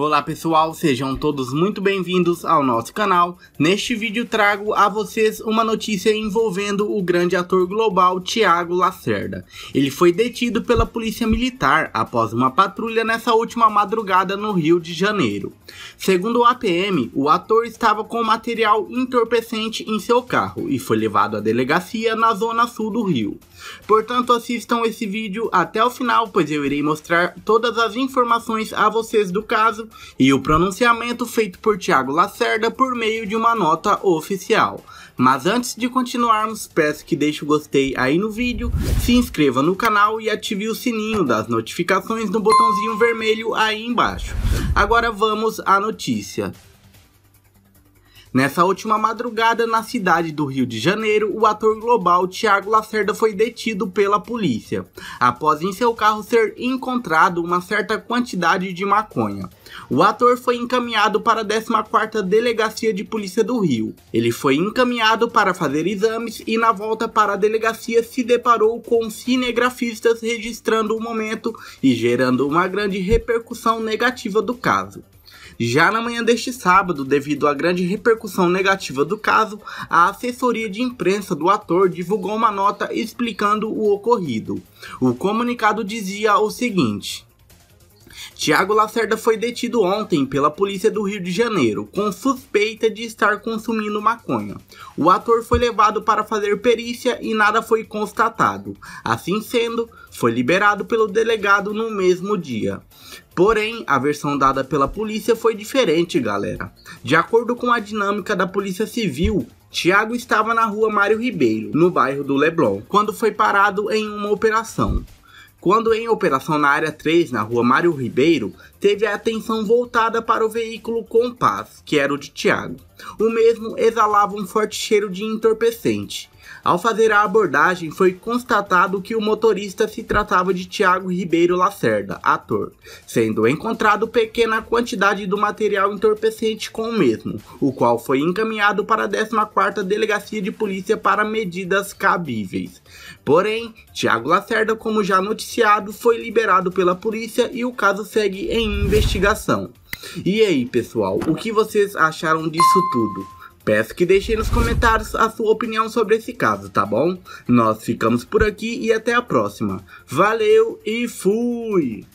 Olá pessoal, sejam todos muito bem-vindos ao nosso canal. Neste vídeo trago a vocês uma notícia envolvendo o grande ator global Tiago Lacerda. Ele foi detido pela polícia militar após uma patrulha nessa última madrugada no Rio de Janeiro. Segundo o APM, o ator estava com material entorpecente em seu carro e foi levado à delegacia na zona sul do Rio. Portanto, assistam esse vídeo até o final, pois eu irei mostrar todas as informações a vocês do caso e o pronunciamento feito por Tiago Lacerda por meio de uma nota oficial. Mas antes de continuarmos, peço que deixe o gostei aí no vídeo, se inscreva no canal e ative o sininho das notificações no botãozinho vermelho aí embaixo. Agora vamos à notícia. Nessa última madrugada, na cidade do Rio de Janeiro, o ator global Tiago Lacerda foi detido pela polícia, após em seu carro ser encontrado uma certa quantidade de maconha. O ator foi encaminhado para a 14ª Delegacia de Polícia do Rio. Ele foi encaminhado para fazer exames e na volta para a delegacia se deparou com cinegrafistas registrando o momento e gerando uma grande repercussão negativa do caso. Já na manhã deste sábado, devido à grande repercussão negativa do caso, a assessoria de imprensa do ator divulgou uma nota explicando o ocorrido. O comunicado dizia o seguinte: Tiago Lacerda foi detido ontem pela polícia do Rio de Janeiro, com suspeita de estar consumindo maconha. O ator foi levado para fazer perícia e nada foi constatado. Assim sendo, foi liberado pelo delegado no mesmo dia. Porém, a versão dada pela polícia foi diferente, galera. De acordo com a dinâmica da Polícia Civil, Tiago estava na rua Mário Ribeiro, no bairro do Leblon, quando foi parado em uma operação. Quando em operação na área 3, na rua Mário Ribeiro, teve a atenção voltada para o veículo Compass, que era o de Tiago. O mesmo exalava um forte cheiro de entorpecente. Ao fazer a abordagem, foi constatado que o motorista se tratava de Tiago Ribeiro Lacerda, ator, sendo encontrado pequena quantidade do material entorpecente com o mesmo, o qual foi encaminhado para a 14ª Delegacia de Polícia para medidas cabíveis. Porém, Tiago Lacerda, como já noticiado, foi liberado pela polícia e o caso segue em investigação. E aí, pessoal, o que vocês acharam disso tudo? Peço que deixem nos comentários a sua opinião sobre esse caso, tá bom? Nós ficamos por aqui e até a próxima. Valeu e fui!